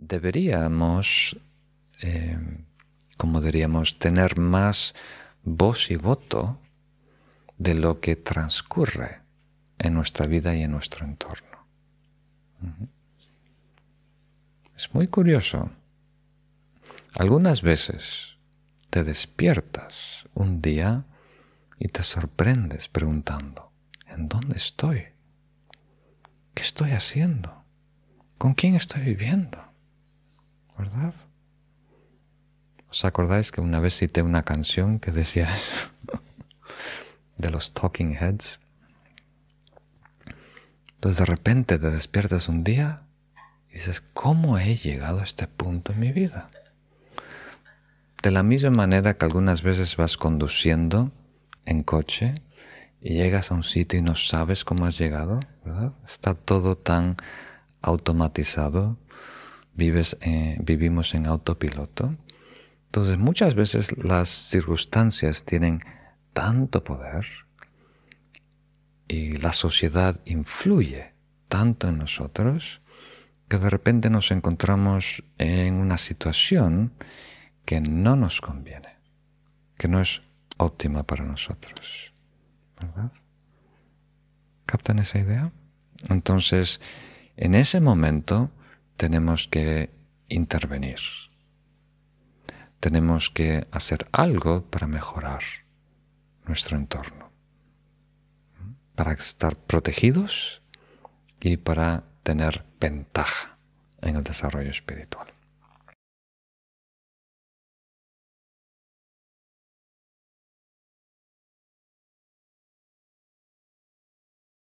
deberíamos, eh, como diríamos, tener más voz y voto de lo que transcurre en nuestra vida y en nuestro entorno. Es muy curioso. Algunas veces te despiertas un día y te sorprendes preguntando, ¿en dónde estoy? ¿Qué estoy haciendo? ¿Con quién estoy viviendo? ¿verdad? ¿Os acordáis que una vez cité una canción que decía eso? de los talking heads. Pues de repente te despiertas un día y dices, ¿cómo he llegado a este punto en mi vida? De la misma manera que algunas veces vas conduciendo en coche y llegas a un sitio y no sabes cómo has llegado, ¿verdad? Está todo tan automatizado vives, eh, vivimos en autopiloto. Entonces muchas veces las circunstancias tienen tanto poder y la sociedad influye tanto en nosotros que de repente nos encontramos en una situación que no nos conviene, que no es óptima para nosotros. ¿Verdad? ¿Captan esa idea? Entonces, en ese momento, tenemos que intervenir. Tenemos que hacer algo para mejorar nuestro entorno, para estar protegidos y para tener ventaja en el desarrollo espiritual.